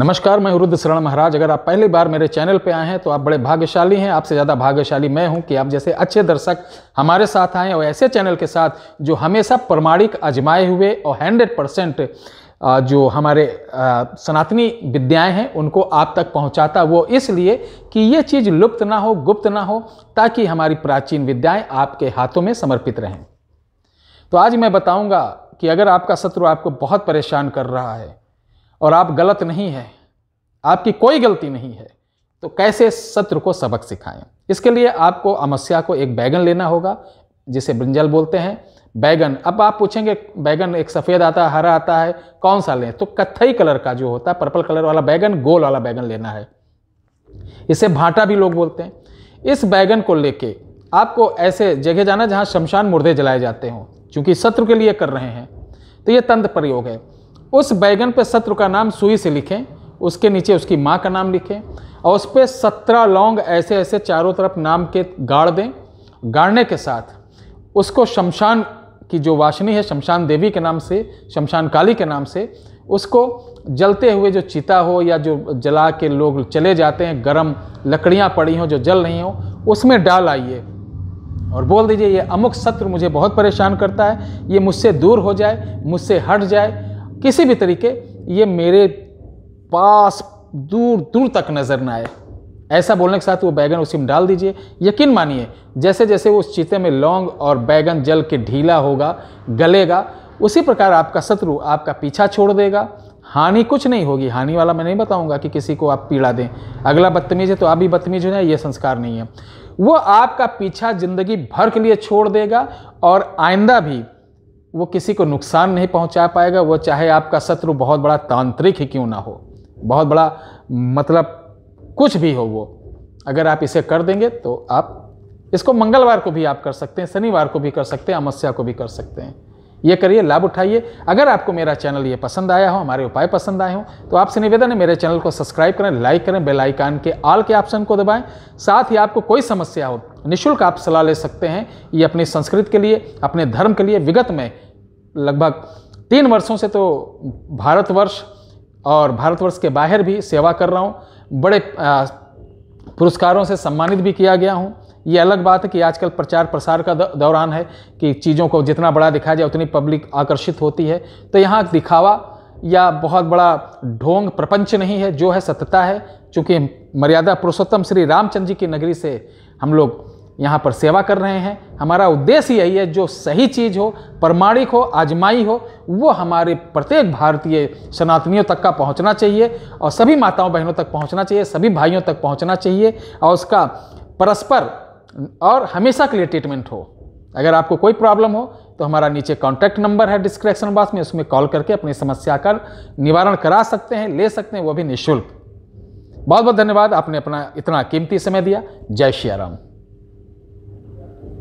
नमस्कार मैं उरुद्ध शरण महाराज अगर आप पहली बार मेरे चैनल पे आए हैं तो आप बड़े भाग्यशाली हैं आपसे ज़्यादा भाग्यशाली मैं हूं कि आप जैसे अच्छे दर्शक हमारे साथ आएँ और ऐसे चैनल के साथ जो हमेशा प्रमाणिक आजमाए हुए और हंड्रेड परसेंट जो हमारे सनातनी विद्याएं हैं उनको आप तक पहुंचाता वो इसलिए कि ये चीज़ लुप्त ना हो गुप्त ना हो ताकि हमारी प्राचीन विद्याएँ आपके हाथों में समर्पित रहें तो आज मैं बताऊँगा कि अगर आपका शत्रु आपको बहुत परेशान कर रहा है और आप गलत नहीं है आपकी कोई गलती नहीं है तो कैसे सत्र को सबक सिखाएं इसके लिए आपको अमस्या को एक बैगन लेना होगा जिसे ब्रिंजल बोलते हैं बैगन अब आप पूछेंगे बैगन एक सफ़ेद आता है हरा आता है कौन सा लें तो कत्थई कलर का जो होता है पर्पल कलर वाला बैगन गोल वाला बैगन लेना है इसे भाटा भी लोग बोलते हैं इस बैगन को लेके आपको ऐसे जगह जाना जहाँ शमशान मुर्दे जलाए जाते हों क्योंकि सत्र के लिए कर रहे हैं तो ये तंत्र प्रयोग है उस बैगन पे शत्रु का नाम सुई से लिखें उसके नीचे उसकी माँ का नाम लिखें और उस पर सत्रह लौंग ऐसे ऐसे चारों तरफ नाम के गाड़ दें गाड़ने के साथ उसको शमशान की जो वाशनी है शमशान देवी के नाम से शमशान काली के नाम से उसको जलते हुए जो चिता हो या जो जला के लोग चले जाते हैं गरम लकड़ियाँ पड़ी हों जो जल रही हों उसमें डाल आइए और बोल दीजिए ये अमुक सत्र मुझे बहुत परेशान करता है ये मुझसे दूर हो जाए मुझसे हट जाए किसी भी तरीके ये मेरे पास दूर दूर तक नज़र ना आए ऐसा बोलने के साथ वो बैगन उसी में डाल दीजिए यकीन मानिए जैसे जैसे उस चीते में लौंग और बैगन जल के ढीला होगा गलेगा उसी प्रकार आपका शत्रु आपका पीछा छोड़ देगा हानि कुछ नहीं होगी हानि वाला मैं नहीं बताऊंगा कि किसी को आप पीड़ा दें अगला बदतमीज है तो आप भी बदतमीज हो जाए ये संस्कार नहीं है वो आपका पीछा जिंदगी भर के लिए छोड़ देगा और आइंदा भी वो किसी को नुकसान नहीं पहुंचा पाएगा वो चाहे आपका शत्रु बहुत बड़ा तांत्रिक ही क्यों ना हो बहुत बड़ा मतलब कुछ भी हो वो अगर आप इसे कर देंगे तो आप इसको मंगलवार को भी आप कर सकते हैं शनिवार को भी कर सकते हैं अमस्या को भी कर सकते हैं ये करिए लाभ उठाइए अगर आपको मेरा चैनल ये पसंद आया हो हमारे उपाय पसंद आए हों तो आपसे निवेदन है मेरे चैनल को सब्सक्राइब करें लाइक करें बेल आइकन के आल के ऑप्शन को दबाएं साथ ही आपको कोई समस्या हो निशुल्क आप सलाह ले सकते हैं ये अपनी संस्कृति के लिए अपने धर्म के लिए विगत में लगभग तीन वर्षों से तो भारतवर्ष और भारतवर्ष के बाहर भी सेवा कर रहा हूँ बड़े पुरस्कारों से सम्मानित भी किया गया हूँ ये अलग बात है कि आजकल प्रचार प्रसार का दौरान है कि चीज़ों को जितना बड़ा दिखाया जाए उतनी पब्लिक आकर्षित होती है तो यहाँ दिखावा या बहुत बड़ा ढोंग प्रपंच नहीं है जो है सत्यता है चूँकि मर्यादा पुरुषोत्तम श्री रामचंद्र जी की नगरी से हम लोग यहाँ पर सेवा कर रहे हैं हमारा उद्देश्य यही है जो सही चीज़ हो प्रमाणिक हो आजमाई हो वो हमारे प्रत्येक भारतीय सनातनियों तक का पहुँचना चाहिए और सभी माताओं बहनों तक पहुँचना चाहिए सभी भाइयों तक पहुँचना चाहिए और उसका परस्पर और हमेशा के लिए ट्रीटमेंट हो अगर आपको कोई प्रॉब्लम हो तो हमारा नीचे कॉन्टैक्ट नंबर है डिस्क्रिप्शन बॉक्स में उसमें कॉल करके अपनी समस्या का निवारण करा सकते हैं ले सकते हैं वो भी निःशुल्क बहुत बहुत धन्यवाद आपने अपना इतना कीमती समय दिया जय श्री राम